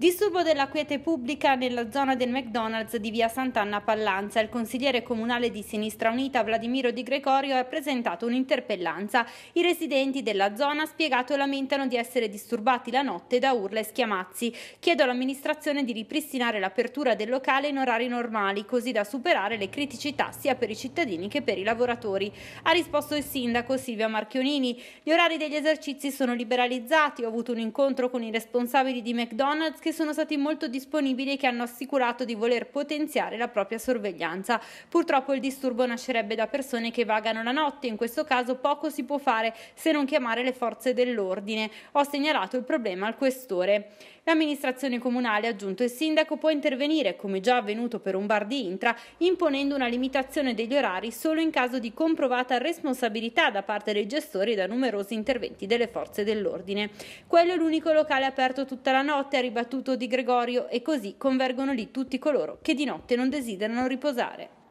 Disturbo della quiete pubblica nella zona del McDonald's di via Sant'Anna Pallanza. Il consigliere comunale di Sinistra Unita Vladimiro Di Gregorio ha presentato un'interpellanza. I residenti della zona spiegato lamentano di essere disturbati la notte da urla e schiamazzi. Chiedo all'amministrazione di ripristinare l'apertura del locale in orari normali, così da superare le criticità sia per i cittadini che per i lavoratori. Ha risposto il sindaco Silvia Marchionini. Gli orari degli esercizi sono liberalizzati. Ho avuto un incontro con i responsabili di McDonald's che sono stati molto disponibili e che hanno assicurato di voler potenziare la propria sorveglianza. Purtroppo il disturbo nascerebbe da persone che vagano la notte, in questo caso poco si può fare se non chiamare le forze dell'ordine. Ho segnalato il problema al questore. L'amministrazione comunale, ha aggiunto il sindaco, può intervenire, come già avvenuto per un bar di Intra, imponendo una limitazione degli orari solo in caso di comprovata responsabilità da parte dei gestori da numerosi interventi delle forze dell'ordine. Quello è l'unico locale aperto tutta la notte, ha ribattuto statuto di Gregorio e così convergono lì tutti coloro che di notte non desiderano riposare.